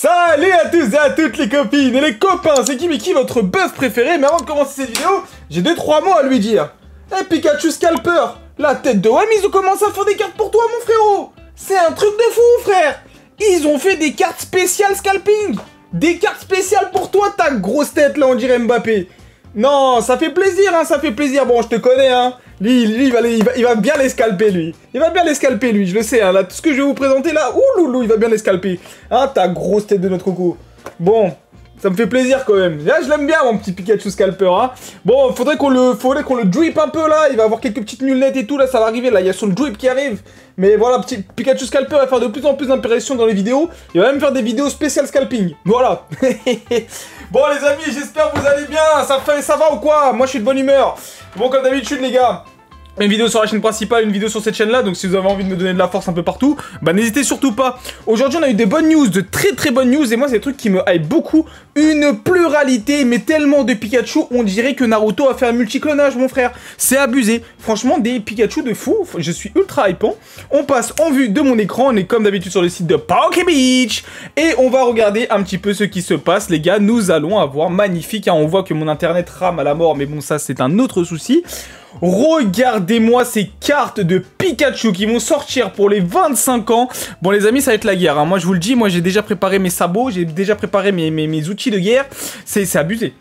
Salut à tous et à toutes les copines et les copains, c'est Kimiki, votre bœuf préféré, mais avant de commencer cette vidéo, j'ai deux trois mots à lui dire. Eh Pikachu Scalper, la tête de Wam, commence à faire des cartes pour toi mon frérot C'est un truc de fou frère Ils ont fait des cartes spéciales scalping Des cartes spéciales pour toi ta grosse tête là on dirait Mbappé non, ça fait plaisir, hein, ça fait plaisir. Bon, je te connais, hein. Lui, lui il, va, il, va, bien les scalper, lui. Il va bien les scalper, lui, je le sais. Hein, là, tout ce que je vais vous présenter, là, ouloulou, il va bien les scalper. Hein, ah, ta grosse tête de notre coco, Bon, ça me fait plaisir, quand même. Là, ah, je l'aime bien, mon petit Pikachu scalper, hein. Bon, faudrait qu'on le, faudrait qu'on le drip un peu, là. Il va avoir quelques petites nullettes et tout, là, ça va arriver. Là, il y a son drip qui arrive. Mais voilà, petit Pikachu Scalper va faire de plus en plus d'impression dans les vidéos. Il va même faire des vidéos spéciales scalping. Voilà. Bon les amis, j'espère que vous allez bien. Ça fait, ça va ou quoi Moi je suis de bonne humeur. Bon comme d'habitude les gars une vidéo sur la chaîne principale, une vidéo sur cette chaîne-là, donc si vous avez envie de me donner de la force un peu partout, bah n'hésitez surtout pas. Aujourd'hui, on a eu des bonnes news, de très très bonnes news, et moi, c'est des trucs qui me hype beaucoup. Une pluralité, mais tellement de Pikachu, on dirait que Naruto a fait un multiclonage, mon frère. C'est abusé. Franchement, des Pikachu de fou, je suis ultra hypant. On passe en vue de mon écran, on est comme d'habitude sur le site de Poké Beach, et on va regarder un petit peu ce qui se passe, les gars. Nous allons avoir magnifique, hein. on voit que mon internet rame à la mort, mais bon, ça, c'est un autre souci. Regardez-moi ces cartes de Pikachu qui vont sortir pour les 25 ans. Bon les amis, ça va être la guerre. Hein. Moi je vous le dis, moi j'ai déjà préparé mes sabots, j'ai déjà préparé mes, mes, outils de guerre. C'est abusé.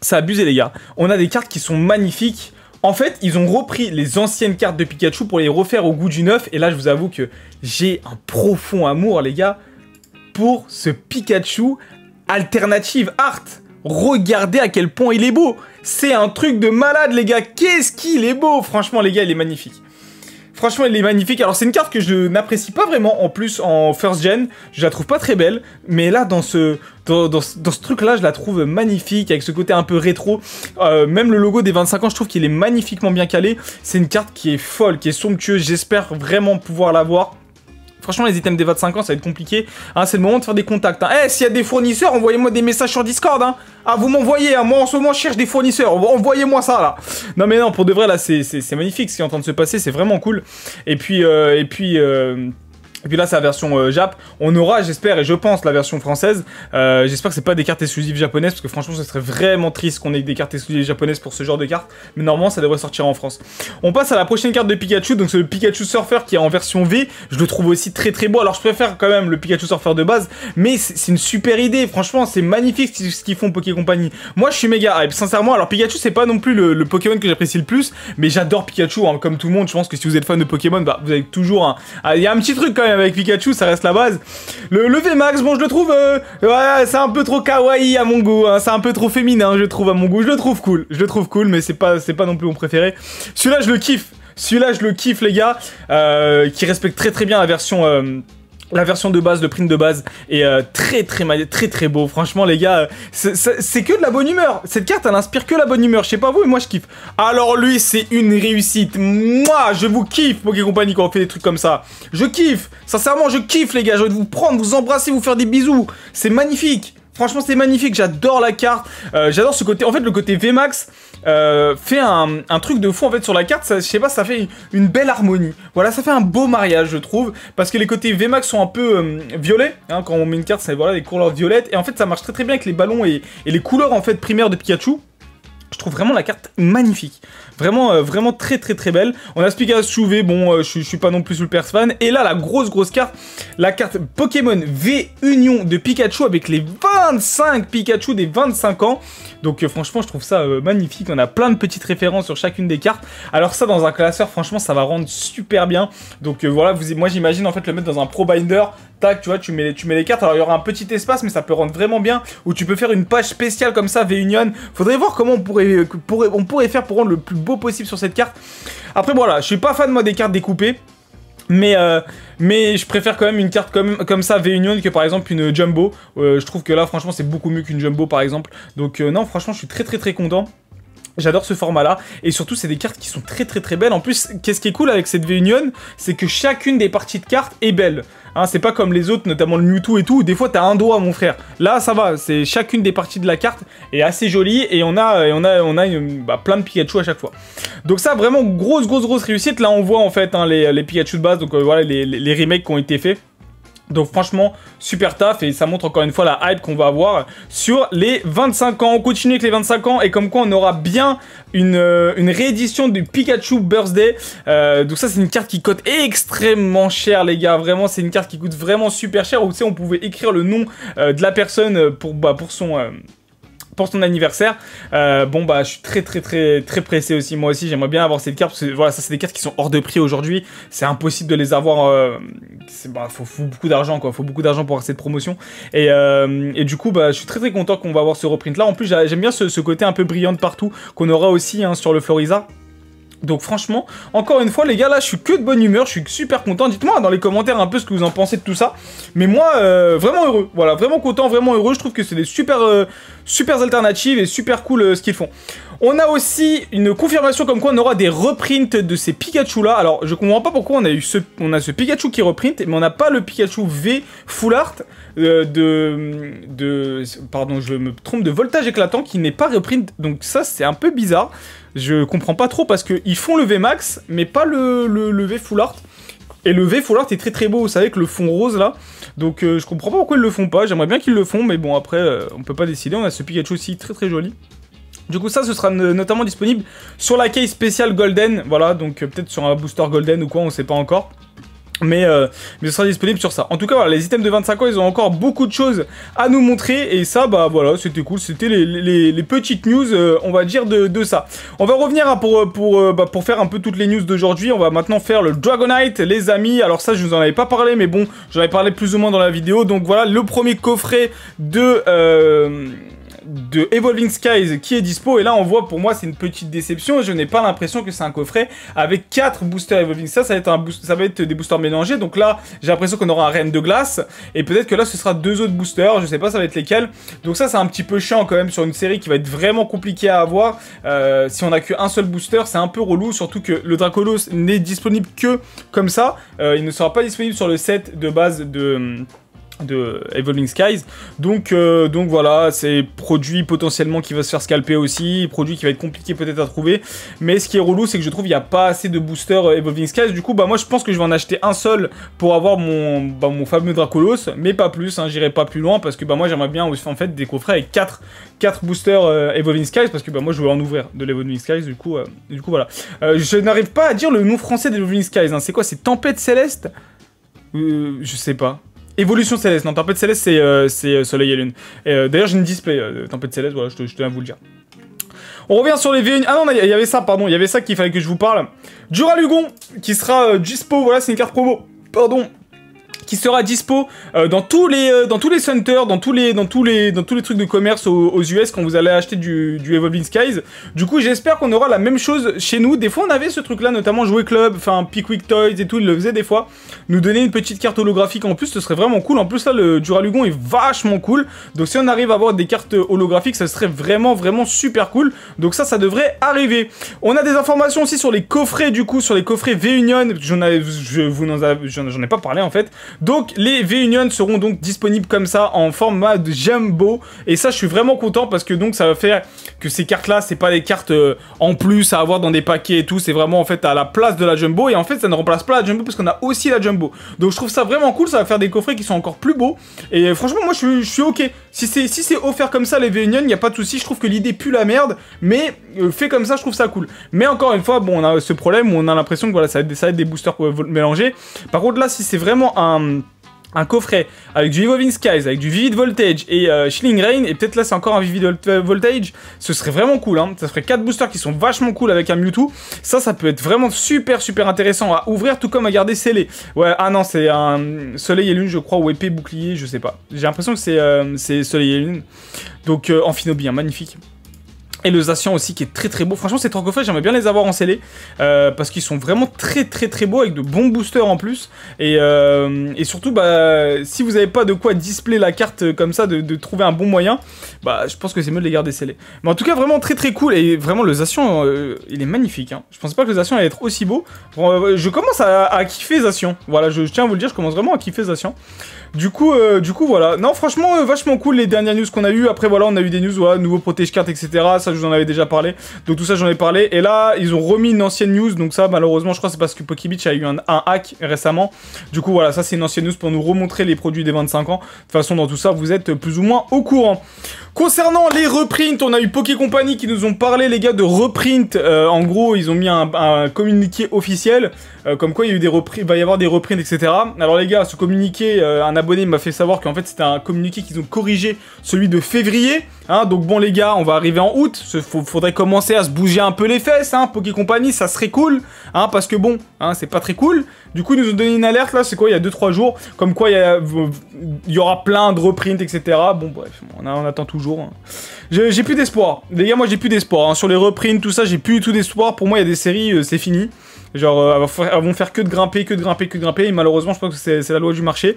C'est abusé les gars. On a des cartes qui sont magnifiques. En fait, ils ont repris les anciennes cartes de Pikachu pour les refaire au goût du neuf. Et là, je vous avoue que j'ai un profond amour, les gars, pour ce Pikachu Alternative Art. Regardez à quel point il est beau C'est un truc de malade, les gars Qu'est-ce qu'il est beau Franchement, les gars, il est magnifique. Franchement, il est magnifique. Alors, c'est une carte que je n'apprécie pas vraiment. En plus, en first gen, je la trouve pas très belle. Mais là, dans ce, dans, ce truc-là, je la trouve magnifique. Avec ce côté un peu rétro. Euh, même le logo des 25 ans, je trouve qu'il est magnifiquement bien calé. C'est une carte qui est folle, qui est somptueuse. J'espère vraiment pouvoir l'avoir. Franchement, les items des 25 ans, ça va être compliqué. Hein, c'est le moment de faire des contacts. Hein. Eh, s'il y a des fournisseurs, envoyez-moi des messages sur Discord. Hein. Ah, vous m'envoyez. Moi, en ce moment, je cherche des fournisseurs. Envoyez-moi ça, là. Non, mais non, pour de vrai, là, c'est magnifique ce qui est en train de se passer. C'est vraiment cool. Et puis, euh, et puis. Euh, et puis là, c'est la version euh, Jap. On aura, j'espère et je pense, la version française. Euh, j'espère que c'est pas des cartes exclusives japonaises, parce que franchement, ce serait vraiment triste qu'on ait des cartes exclusives japonaises pour ce genre de cartes. Mais normalement, ça devrait sortir en France. On passe à la prochaine carte de Pikachu. Donc, c'est le Pikachu Surfer qui est en version V. Je le trouve aussi très très beau. Alors, je préfère quand même le Pikachu Surfer de base, mais c'est une super idée. Franchement, c'est magnifique ce qu'ils font Poké Company. Moi, je suis méga hype, sincèrement. Alors, Pikachu, c'est pas non plus le, Pokémon que j'apprécie le plus, mais j'adore Pikachu, hein, comme tout le monde. Je pense que si vous êtes fan de Pokémon, bah, vous avez toujours un. Ah, il y a un petit truc quand même avec Pikachu, ça reste la base. Le, V-Max bon, je le trouve... Euh, c'est un peu trop kawaii à mon goût. Hein. c'est un peu trop féminin, je trouve, à mon goût. Je le trouve cool. Je le trouve cool, mais c'est pas, pas non plus mon préféré. Celui-là, je le kiffe. Celui-là, je le kiffe, les gars. Euh, qui respecte très très bien la version... Euh, la version de base, le print de base est euh, très très très très beau. Franchement les gars, euh, c'est que de la bonne humeur. Cette carte, elle inspire que la bonne humeur. Je sais pas vous, mais moi je kiffe. Alors lui, c'est une réussite. Moi, je vous kiffe, Poké compagnie, quand on fait des trucs comme ça. Je kiffe. Sincèrement, je kiffe les gars. Je vais vous prendre, vous embrasser, vous faire des bisous. C'est magnifique. Franchement, c'est magnifique, j'adore la carte, euh, j'adore ce côté. En fait, le côté VMAX euh, fait un, truc de fou en fait sur la carte. je sais pas, ça fait une belle harmonie. Voilà, ça fait un beau mariage, je trouve, parce que les côtés VMAX sont un peu euh, violets. Hein, quand on met une carte, c'est voilà les couleurs violettes. Et en fait, ça marche très très bien avec les ballons et, et les couleurs en fait primaires de Pikachu. Je trouve vraiment la carte magnifique. Vraiment, euh, vraiment très très très belle. On a Pikachu V. bon, euh, je, je suis pas non plus le pers fan. Et là, la grosse grosse carte, la carte Pokémon V Union de Pikachu avec les 25 Pikachu des 25 ans. Donc euh, franchement, je trouve ça magnifique. On a plein de petites références sur chacune des cartes. Alors ça, dans un classeur, franchement, ça va rendre super bien. Donc voilà, vous, moi j'imagine en fait le mettre dans un Pro Binder. Tac, tu vois, tu mets, tu mets les cartes. Alors il y aura un petit espace, mais ça peut rendre vraiment bien. Où tu peux faire une page spéciale comme ça, V Union. Faudrait voir comment on pourrait, on pourrait faire pour rendre le plus possible sur cette carte. Après, voilà, je suis pas fan, moi, des cartes découpées. Mais, euh, mais je préfère quand même une carte comme, comme ça, V-Union, que par exemple une Jumbo. Euh, je trouve que là, franchement, c'est beaucoup mieux qu'une Jumbo, par exemple. Donc euh, non, franchement, je suis très très très content. J'adore ce format-là, et surtout c'est des cartes qui sont très très très belles. En plus, qu'est-ce qui est cool avec cette V-Union, c'est que chacune des parties de cartes est belle. Hein, c'est pas comme les autres, notamment le Mewtwo et tout, des fois t'as un doigt mon frère. Là ça va, c'est chacune des parties de la carte est assez jolie, et on a, on a, on a bah, plein de Pikachu à chaque fois. Donc ça vraiment grosse grosse grosse réussite, là on voit en fait hein, les, les, Pikachu de base, donc euh, voilà les, les remakes qui ont été faits. Donc franchement, super taf et ça montre encore une fois la hype qu'on va avoir sur les 25 ans. On continue avec les 25 ans et comme quoi on aura bien une, euh, une réédition du Pikachu Birthday. Euh, donc ça c'est une carte qui coûte extrêmement cher les gars. Vraiment c'est une carte qui coûte vraiment super cher. Ou tu sais on pouvait écrire le nom euh, de la personne pour, bah, pour son pour ton anniversaire. Euh, bon bah je suis très très très très pressé aussi moi aussi j'aimerais bien avoir cette carte parce que voilà ça c'est des cartes qui sont hors de prix aujourd'hui c'est impossible de les avoir euh, bah faut, beaucoup d'argent quoi faut beaucoup d'argent pour avoir cette promotion euh, et, du coup bah je suis très très content qu'on va avoir ce reprint là en plus j'aime bien ce, côté un peu brillant de partout qu'on aura aussi hein, sur le Floriza donc franchement, encore une fois les gars, là je suis que de bonne humeur, je suis super content. Dites-moi dans les commentaires un peu ce que vous en pensez de tout ça. Mais moi, euh, vraiment heureux. Voilà, vraiment content, vraiment heureux. Je trouve que c'est des super, euh, super alternatives et super cool euh, ce qu'ils font. On a aussi une confirmation comme quoi on aura des reprints de ces Pikachu là. Alors je comprends pas pourquoi on a eu ce, on a ce Pikachu qui reprint, mais on n'a pas le Pikachu V Full Art euh, de, pardon, je me trompe, de Voltage éclatant qui n'est pas reprint. Donc ça c'est un peu bizarre. Je comprends pas trop parce qu'ils font le V Max, mais pas le, V Full Art. Et le V Full Art est très très beau, vous savez, avec le fond rose là. Donc euh, je comprends pas pourquoi ils le font pas. J'aimerais bien qu'ils le font, mais bon après euh, on peut pas décider. On a ce Pikachu aussi très très joli. Du coup, ça, ce sera notamment disponible sur la case spéciale Golden. Voilà, donc euh, peut-être sur un booster Golden ou quoi, on sait pas encore. Mais, euh, mais ce sera disponible sur ça. En tout cas, les items de 25 ans, ils ont encore beaucoup de choses à nous montrer. Et ça, bah voilà, c'était cool. C'était les, petites news, euh, on va dire, de, ça. On va revenir hein, pour, euh, pour, bah, pour faire un peu toutes les news d'aujourd'hui. On va maintenant faire le Dragonite, les amis. Alors ça, je vous en avais pas parlé, mais bon, j'en avais parlé plus ou moins dans la vidéo. Donc voilà, le premier coffret de de Evolving Skies qui est dispo. Et là, on voit pour moi, c'est une petite déception. je n'ai pas l'impression que c'est un coffret avec 4 boosters Evolving Skies. Ça, va être un ça va être des boosters mélangés. Donc là, j'ai l'impression qu'on aura un reine de glace. Et peut-être que là, ce sera deux autres boosters. Je sais pas, ça va être lesquels. Donc ça, c'est un petit peu chiant quand même sur une série qui va être vraiment compliquée à avoir. Euh, si on a qu'un seul booster, c'est un peu relou. Surtout que le Dracolos n'est disponible que comme ça. Euh, il ne sera pas disponible sur le set de base de de Evolving Skies. Donc, euh, donc voilà, c'est produit potentiellement qui va se faire scalper aussi, produit qui va être compliqué peut-être à trouver. Mais ce qui est relou, c'est que je trouve qu'il n'y a pas assez de boosters euh, Evolving Skies. Du coup, bah moi je pense que je vais en acheter un seul pour avoir mon, bah, mon fameux Dracolos, mais pas plus, hein, j'irai pas plus loin parce que bah moi j'aimerais bien aussi en fait des coffrets avec 4, quatre boosters euh, Evolving Skies parce que bah moi je veux en ouvrir de l'Evolving Skies, du coup, du coup voilà. je n'arrive pas à dire le nom français d'Evolving Skies, hein. c'est quoi C'est Tempête Céleste Je sais pas. Évolution céleste, non, tempête céleste, c'est euh, euh, soleil et lune. Euh, d'ailleurs, j'ai une display, tempête céleste, voilà, je, te, à vous le dire. On revient sur les v Ah non, il y avait ça, pardon, il y avait ça qu'il fallait que je vous parle. Duralugon, qui sera dispo, voilà, c'est une carte promo. Pardon, qui sera dispo euh, dans tous les euh, dans tous les centers, dans tous les dans tous les dans tous les trucs de commerce aux, US quand vous allez acheter du, Evolving Skies. Du coup, j'espère qu'on aura la même chose chez nous. Des fois, on avait ce truc-là, notamment Jouer Club, enfin Pickwick Toys et tout, ils le faisaient des fois. Nous donner une petite carte holographique en plus, ce serait vraiment cool. En plus, là, le Duralugon est vachement cool. Donc, si on arrive à avoir des cartes holographiques, ça serait vraiment vraiment super cool. Donc ça, ça devrait arriver. On a des informations aussi sur les coffrets du coup, sur les coffrets V Union. J'en je vous j'en ai pas parlé en fait. Donc les V-Union seront donc disponibles comme ça en format de jumbo. Et ça, je suis vraiment content parce que donc ça va faire que ces cartes-là, c'est pas des cartes euh, en plus à avoir dans des paquets et tout. C'est vraiment en fait à la place de la jumbo. Et en fait, ça ne remplace pas la jumbo parce qu'on a aussi la jumbo. Donc je trouve ça vraiment cool. Ça va faire des coffrets qui sont encore plus beaux. Et euh, franchement, moi, je suis, ok. Si c'est si offert comme ça les V-Union, il n'y a pas de souci. Je trouve que l'idée pue la merde. Mais euh, fait comme ça, je trouve ça cool. Mais encore une fois, bon, on a ce problème où on a l'impression que voilà, ça va être des, boosters va être des Par contre, là, si c'est vraiment un un, coffret avec du Evolving Skies, avec du Vivid Voltage et euh, Shilling Rain, et peut-être là c'est encore un Vivid euh, Voltage, ce serait vraiment cool, hein. ça ferait 4 boosters qui sont vachement cool avec un Mewtwo, ça ça peut être vraiment super super intéressant à ouvrir tout comme à garder scellé. Ouais, ah non c'est un Soleil et Lune je crois, ou épée, bouclier, je sais pas, j'ai l'impression que c'est euh, Soleil et Lune, donc euh, Amphinobi, hein, magnifique et le Zacian aussi qui est très très beau. Franchement, ces coffrets, j'aimerais bien les avoir en scellé euh, parce qu'ils sont vraiment très très très beaux avec de bons boosters en plus. Et, euh, surtout, bah, si vous n'avez pas de quoi display la carte euh, comme ça, de, trouver un bon moyen, bah, je pense que c'est mieux de les garder scellés. Mais en tout cas, vraiment très très cool et vraiment le Zacian, il est magnifique. Je hein. Je pensais pas que le Zacian allait être aussi beau. je commence à, kiffer Zacian. Voilà, je, je, tiens à vous le dire, je commence vraiment à kiffer Zacian. Du coup, euh, du coup, voilà. Non, franchement, euh, vachement cool les dernières news qu'on a eues. Après, voilà, on a eu des news, voilà, nouveau protège carte, etc. Ça, je vous en avais déjà parlé. Donc, tout ça, j'en ai parlé. Et là, ils ont remis une ancienne news. Donc, ça, malheureusement, je crois c'est parce que Pocky Beach a eu un, un, hack récemment. Du coup, voilà, ça, c'est une ancienne news pour nous remontrer les produits des 25 ans. De toute façon, dans tout ça, vous êtes plus ou moins au courant. Concernant les reprints, on a eu Poké Company qui nous ont parlé, les gars, de reprints. Euh, en gros, ils ont mis un, communiqué officiel, euh, comme quoi il, y a eu des va y avoir des reprints, etc. Alors les gars, ce communiqué, euh, un abonné m'a fait savoir qu'en fait c'était un communiqué qu'ils ont corrigé, celui de février. Hein, donc bon les gars, on va arriver en août, faudrait commencer à se bouger un peu les fesses, hein, Poké Company, ça serait cool, hein, parce que bon, hein, c'est pas très cool. Du coup, ils nous ont donné une alerte là, c'est quoi, il y a 2-3 jours, comme quoi il y, aura plein de reprints, etc. Bon bref, on, attend toujours. J'ai plus d'espoir, les gars, moi j'ai plus d'espoir, sur les reprints, tout ça, j'ai plus du tout d'espoir, pour moi il y a des séries, euh, c'est fini. Genre, euh, elles vont faire que de grimper, que de grimper, que de grimper, et malheureusement, je pense que c'est la loi du marché.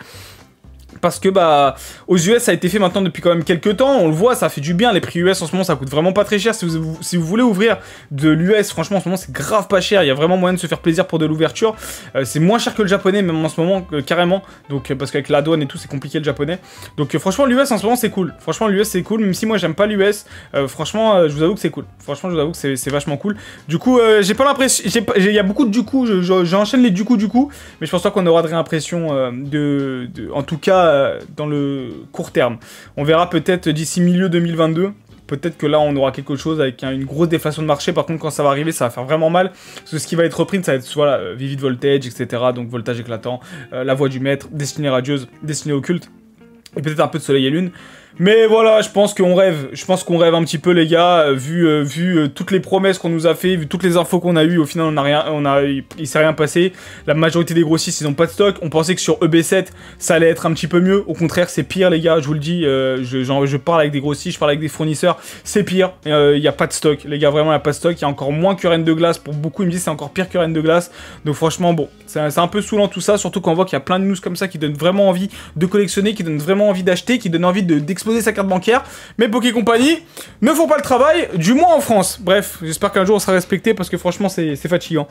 Parce que bah aux US ça a été fait maintenant depuis quand même quelques temps, on le voit, ça fait du bien, les prix US en ce moment ça coûte vraiment pas très cher, si vous, voulez ouvrir de l'US, franchement en ce moment c'est grave pas cher, il y a vraiment moyen de se faire plaisir pour de l'ouverture, euh, c'est moins cher que le japonais même en ce moment, euh, carrément, donc euh, parce qu'avec la douane et tout c'est compliqué le japonais, donc franchement l'US en ce moment c'est cool, franchement l'US c'est cool, même si moi j'aime pas l'US, franchement je vous avoue que c'est cool, franchement je vous avoue que c'est vachement cool, du coup j'ai pas l'impression, il y a beaucoup de du coup, j'enchaîne les du coup du coup, mais je pense pas qu'on aura de réimpression de, en tout cas euh, dans le court terme. On verra peut-être d'ici milieu 2022 peut-être que là on aura quelque chose avec une grosse déflation de marché. Par contre, quand ça va arriver, ça va faire vraiment mal. Parce que ce qui va être repris, ça va être soit la euh, Vivid Voltage, etc. Donc voltage éclatant, euh, la voix du maître, destinée radieuse, destinée occulte. Et peut-être un peu de soleil et lune. Mais voilà, je pense qu'on rêve. Je pense qu'on rêve un petit peu, les gars, euh, vu, euh, vu euh, toutes les promesses qu'on nous a fait, vu toutes les infos qu'on a eues. Au final, on rien, on a, il, s'est rien passé. La majorité des grossistes, ils n'ont pas de stock. On pensait que sur EB7, ça allait être un petit peu mieux. Au contraire, c'est pire, les gars. Je vous le dis, je, parle avec des grossistes, je parle avec des fournisseurs. C'est pire. Il n'y a pas de stock, les gars. Vraiment, il n'y a pas de stock. Il y a encore moins que Reine de glace. Pour beaucoup, ils me disent c'est encore pire que Reine de glace. Donc franchement, bon, c'est un, peu saoulant tout ça. Surtout qu'on voit qu'il y a plein de news comme ça qui donnent vraiment envie de collectionner, qui donnent vraiment envie d'acheter, qui donnent envie de Exposer sa carte bancaire. Mais Poké Compagnie ne font pas le travail, du moins en France. Bref, j'espère qu'un jour on sera respecté parce que franchement c'est fatigant.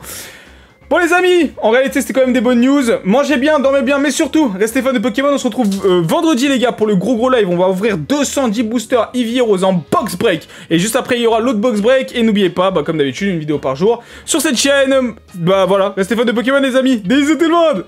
Bon les amis, en réalité c'était quand même des bonnes news. Mangez bien, dormez bien, mais surtout, restez fans de Pokémon. On se retrouve euh, vendredi les gars pour le gros gros live. On va ouvrir 210 boosters Eevee Heroes en box break. Et juste après il y aura l'autre box break. Et n'oubliez pas, bah, comme d'habitude, une vidéo par jour sur cette chaîne. Bah voilà, restez fans de Pokémon les amis. Bisous tout le monde